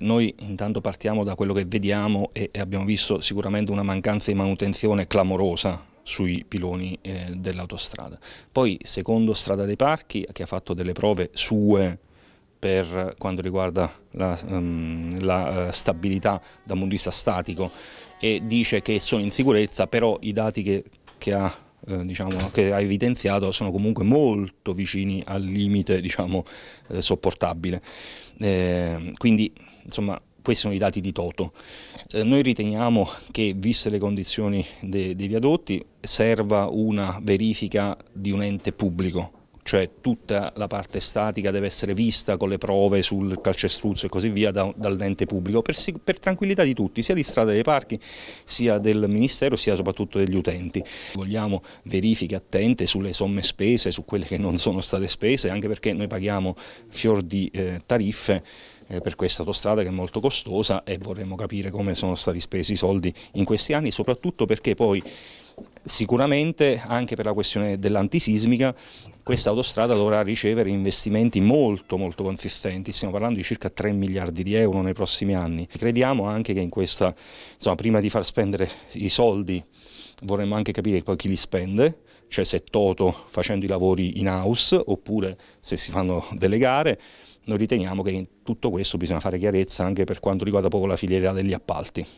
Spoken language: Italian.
Noi intanto partiamo da quello che vediamo e abbiamo visto sicuramente una mancanza di manutenzione clamorosa sui piloni eh, dell'autostrada. Poi secondo Strada dei Parchi che ha fatto delle prove sue per quanto riguarda la, um, la eh, stabilità dal punto di vista statico e dice che sono in sicurezza, però i dati che, che ha eh, diciamo, che ha evidenziato sono comunque molto vicini al limite diciamo, eh, sopportabile. Eh, quindi insomma, questi sono i dati di Toto. Eh, noi riteniamo che, viste le condizioni de dei viadotti, serva una verifica di un ente pubblico cioè tutta la parte statica deve essere vista con le prove sul calcestruzzo e così via da, dall'ente pubblico per, per, tranquillità di tutti, sia di strada dei parchi, sia del Ministero, sia soprattutto degli utenti. Vogliamo verifiche attente sulle somme spese, su quelle che non sono state spese, anche perché noi paghiamo fior di eh, tariffe eh, per questa autostrada che è molto costosa e vorremmo capire come sono stati spesi i soldi in questi anni, soprattutto perché poi Sicuramente anche per la questione dell'antisismica questa autostrada dovrà ricevere investimenti molto molto consistenti, stiamo parlando di circa 3 miliardi di euro nei prossimi anni. Crediamo anche che in questa, insomma, prima di far spendere i soldi vorremmo anche capire poi chi li spende, cioè se è Toto facendo i lavori in house oppure se si fanno delle gare. Noi riteniamo che in tutto questo bisogna fare chiarezza anche per quanto riguarda proprio la filiera degli appalti.